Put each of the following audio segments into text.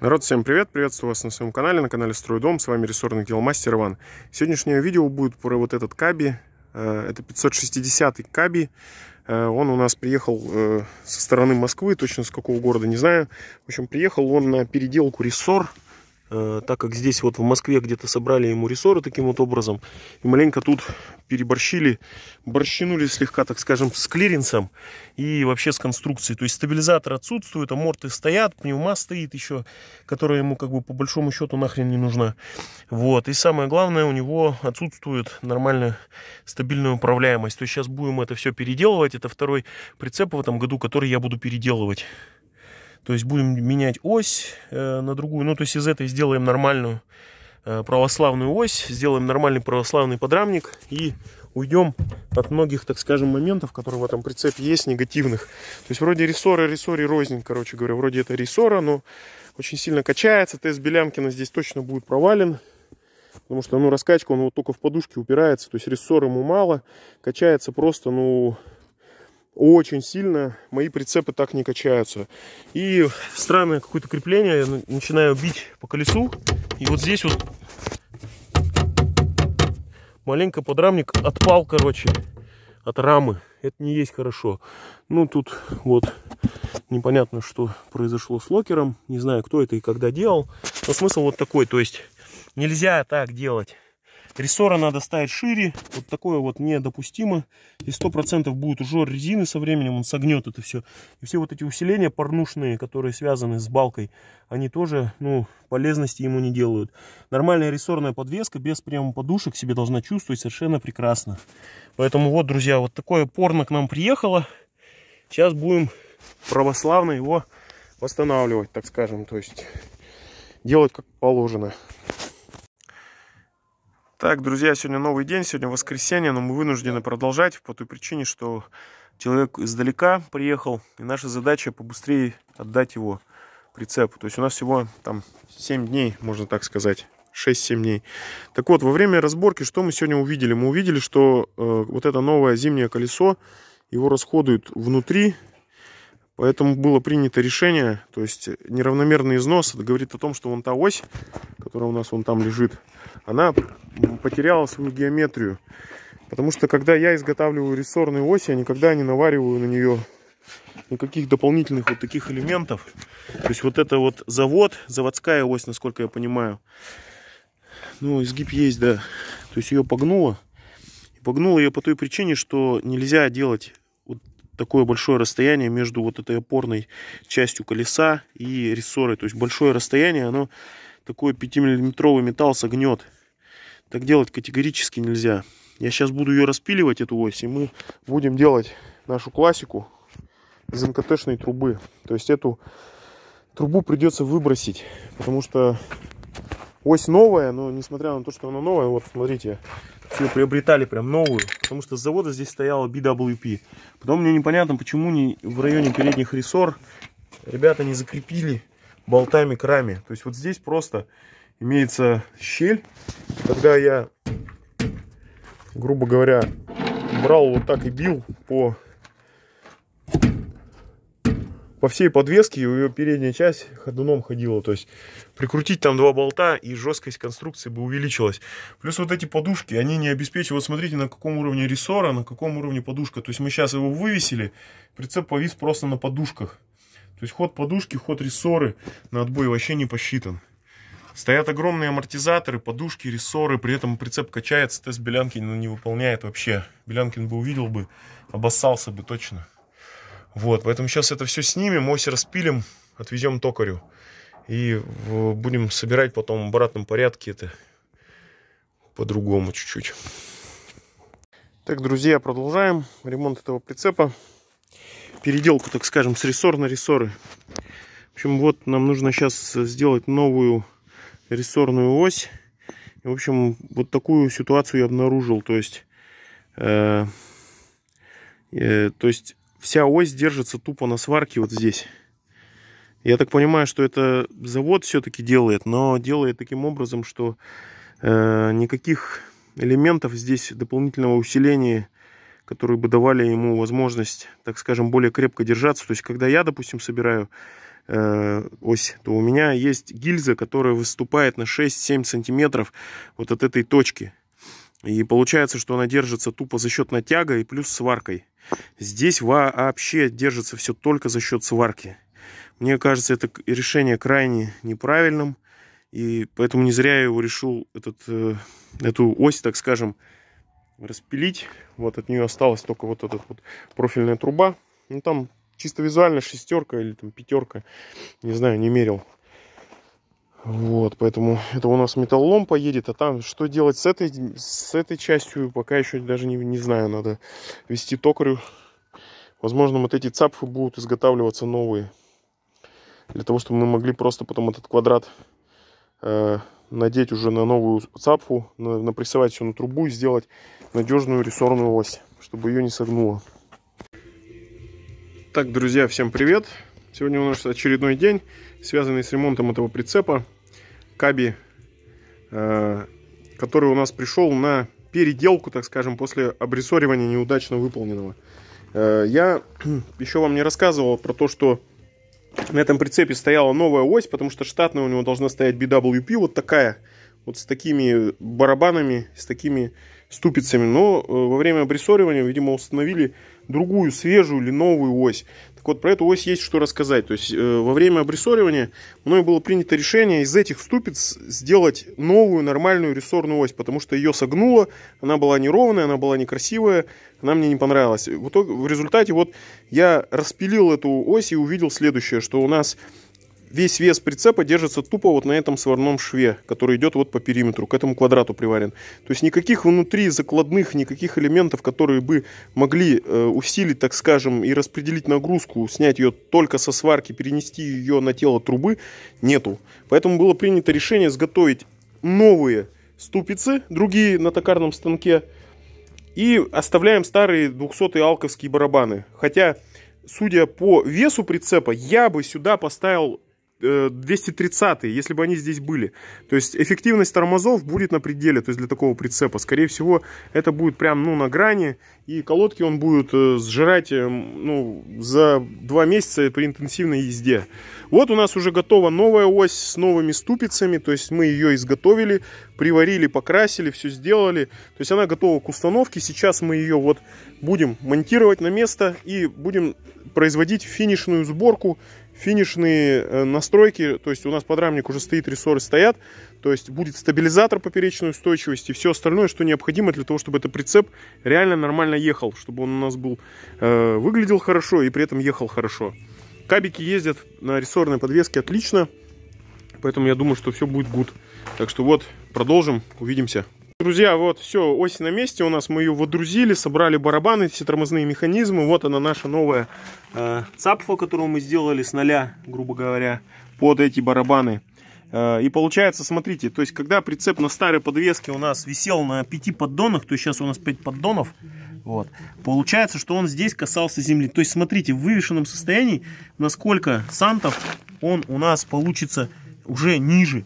Народ, всем привет! Приветствую вас на своем канале, на канале Строй Дом. С вами рессорный геомастер Иван. Сегодняшнее видео будет про вот этот Каби. Э, это 560 Каби. Э, он у нас приехал э, со стороны Москвы, точно с какого города, не знаю. В общем, приехал он на переделку рессор. Э, так как здесь вот в Москве где-то собрали ему рессоры таким вот образом, и маленько тут переборщили, борщинули слегка, так скажем, с клиренсом и вообще с конструкцией. То есть стабилизатор отсутствует, аморты стоят, пневма стоит еще, которая ему как бы по большому счету нахрен не нужна. Вот, и самое главное, у него отсутствует нормальная стабильная управляемость. То есть сейчас будем это все переделывать, это второй прицеп в этом году, который я буду переделывать. То есть будем менять ось э, на другую. Ну, то есть из этой сделаем нормальную э, православную ось, сделаем нормальный православный подрамник и уйдем от многих, так скажем, моментов, которые в этом прицепе есть, негативных. То есть вроде рессора, рессори рознь, короче говоря. Вроде это рессора, но очень сильно качается. Тест Белянкина здесь точно будет провален. Потому что, ну, раскачка, он вот только в подушке упирается. То есть рессор ему мало. Качается просто, ну, очень сильно, мои прицепы так не качаются. И странное какое-то крепление, я начинаю бить по колесу, и вот здесь вот маленько подрамник отпал, короче, от рамы. Это не есть хорошо. Ну, тут вот непонятно, что произошло с локером. Не знаю, кто это и когда делал. Но смысл вот такой, то есть нельзя так делать. Рессора надо ставить шире. Вот такое вот недопустимо. И 100% будет ужор резины со временем. Он согнет это все. И все вот эти усиления порнушные, которые связаны с балкой, они тоже, ну, полезности ему не делают. Нормальная рессорная подвеска без прямо подушек себе должна чувствовать совершенно прекрасно. Поэтому вот, друзья, вот такое порно к нам приехало. Сейчас будем православно его восстанавливать, так скажем. То есть делать как положено. Так, друзья, сегодня новый день, сегодня воскресенье, но мы вынуждены продолжать по той причине, что человек издалека приехал, и наша задача побыстрее отдать его прицепу. То есть у нас всего там 7 дней, можно так сказать. 6-7 дней. Так вот, во время разборки что мы сегодня увидели? Мы увидели, что э, вот это новое зимнее колесо, его расходуют внутри Поэтому было принято решение, то есть э, неравномерный износ, это говорит о том, что вон та ось, которая у нас вон там лежит, она потеряла свою геометрию. Потому что когда я изготавливаю рессорные оси, я никогда не навариваю на нее никаких дополнительных вот таких элементов. То есть вот это вот завод, заводская ось, насколько я понимаю. Ну, изгиб есть, да. То есть ее погнуло. Погнуло ее по той причине, что нельзя делать такое большое расстояние между вот этой опорной частью колеса и рессорой. То есть большое расстояние, оно такой 5-миллиметровый металл согнет. Так делать категорически нельзя. Я сейчас буду ее распиливать, эту ось, и мы будем делать нашу классику из МКТшной трубы. То есть эту трубу придется выбросить, потому что ось новая, но несмотря на то, что она новая, вот смотрите, все приобретали прям новую, потому что с завода здесь стояла BWP. Потом мне непонятно, почему не в районе передних рессор ребята не закрепили болтами к раме. То есть вот здесь просто имеется щель. Когда я, грубо говоря, брал вот так и бил по по всей подвеске ее передняя часть ходуном ходила. То есть прикрутить там два болта и жесткость конструкции бы увеличилась. Плюс вот эти подушки, они не обеспечивают. Вот смотрите, на каком уровне рессора, на каком уровне подушка. То есть мы сейчас его вывесили, прицеп повис просто на подушках. То есть ход подушки, ход рессоры на отбой вообще не посчитан. Стоят огромные амортизаторы, подушки, рессоры, при этом прицеп качается, тест Белянкин ну, не выполняет вообще. Белянкин бы увидел бы, обоссался бы точно. Вот, поэтому сейчас это все снимем, ось распилим, отвезем токарю. И будем собирать потом в обратном порядке это по-другому чуть-чуть. Так, друзья, продолжаем ремонт этого прицепа. Переделку, так скажем, с рессор на рессоры. В общем, вот нам нужно сейчас сделать новую рессорную ось. И, в общем, вот такую ситуацию я обнаружил. То есть, э, э, то есть вся ось держится тупо на сварке вот здесь. Я так понимаю, что это завод все-таки делает, но делает таким образом, что э, никаких элементов здесь дополнительного усиления, которые бы давали ему возможность, так скажем, более крепко держаться. То есть, когда я, допустим, собираю э, ось, то у меня есть гильза, которая выступает на 6-7 сантиметров вот от этой точки. И получается, что она держится тупо за счет натяга и плюс сваркой. Здесь вообще держится все только за счет сварки. Мне кажется, это решение крайне неправильным. И поэтому не зря я его решил этот, э, эту ось, так скажем, распилить. Вот от нее осталась только вот эта вот профильная труба. Ну там чисто визуально шестерка или там пятерка. Не знаю, не мерил. Вот, поэтому это у нас металлом поедет, а там что делать с этой, с этой частью, пока еще даже не, не знаю, надо вести токарю. Возможно, вот эти цапфы будут изготавливаться новые, для того, чтобы мы могли просто потом этот квадрат э, надеть уже на новую цапфу, на, напрессовать все на трубу и сделать надежную рессорную ось, чтобы ее не согнуло. Так, друзья, всем привет! Сегодня у нас очередной день, связанный с ремонтом этого прицепа. Каби, э, который у нас пришел на переделку, так скажем, после обрессоривания неудачно выполненного. Э, я еще вам не рассказывал про то, что на этом прицепе стояла новая ось, потому что штатная у него должна стоять BWP вот такая, вот с такими барабанами, с такими ступицами, но э, во время обрессоривания, видимо, установили другую, свежую или новую ось. Так вот, про эту ось есть что рассказать. То есть, э, во время обрессоривания мной было принято решение из этих ступиц сделать новую нормальную рессорную ось, потому что ее согнуло, она была неровная, она была некрасивая, она мне не понравилась. В, итоге, в результате вот я распилил эту ось и увидел следующее, что у нас весь вес прицепа держится тупо вот на этом сварном шве, который идет вот по периметру, к этому квадрату приварен. То есть никаких внутри закладных, никаких элементов, которые бы могли э, усилить, так скажем, и распределить нагрузку, снять ее только со сварки, перенести ее на тело трубы, нету. Поэтому было принято решение сготовить новые ступицы, другие на токарном станке, и оставляем старые 200-е алковские барабаны. Хотя судя по весу прицепа, я бы сюда поставил 230 э, если бы они здесь были. То есть эффективность тормозов будет на пределе, то есть для такого прицепа. Скорее всего, это будет прям ну, на грани, и колодки он будет э, сжирать эм, ну, за два месяца при интенсивной езде. Вот у нас уже готова новая ось с новыми ступицами, то есть мы ее изготовили, приварили, покрасили, все сделали. То есть она готова к установке, сейчас мы ее вот будем монтировать на место и будем производить финишную сборку финишные э, настройки, то есть у нас подрамник уже стоит, рессоры стоят, то есть будет стабилизатор поперечной устойчивости, все остальное, что необходимо для того, чтобы этот прицеп реально нормально ехал, чтобы он у нас был, э, выглядел хорошо и при этом ехал хорошо. Кабики ездят на рессорной подвеске отлично, поэтому я думаю, что все будет гуд. Так что вот, продолжим, увидимся. Друзья, вот все, ось на месте у нас, мы ее водрузили, собрали барабаны, все тормозные механизмы. Вот она наша новая э, цапфа, которую мы сделали с нуля, грубо говоря, под эти барабаны. Э, и получается, смотрите, то есть когда прицеп на старой подвеске у нас висел на 5 поддонах, то сейчас у нас 5 поддонов, вот, получается, что он здесь касался земли. То есть смотрите, в вывешенном состоянии, насколько сантов он у нас получится уже ниже.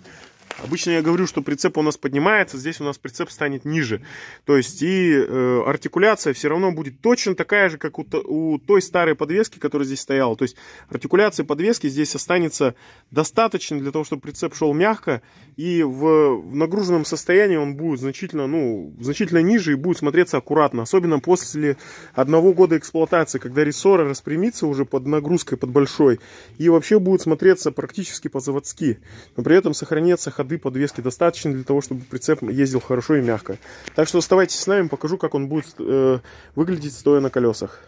Обычно я говорю, что прицеп у нас поднимается, здесь у нас прицеп станет ниже. То есть и э, артикуляция все равно будет точно такая же, как у, у той старой подвески, которая здесь стояла. То есть артикуляция подвески здесь останется достаточно для того, чтобы прицеп шел мягко. И в, в нагруженном состоянии он будет значительно, ну, значительно ниже и будет смотреться аккуратно. Особенно после одного года эксплуатации, когда рессора распрямится уже под нагрузкой, под большой. И вообще будет смотреться практически по-заводски. Но при этом сохранится ходовая ходы подвески достаточно для того, чтобы прицеп ездил хорошо и мягко. Так что оставайтесь с нами, покажу, как он будет э, выглядеть стоя на колесах.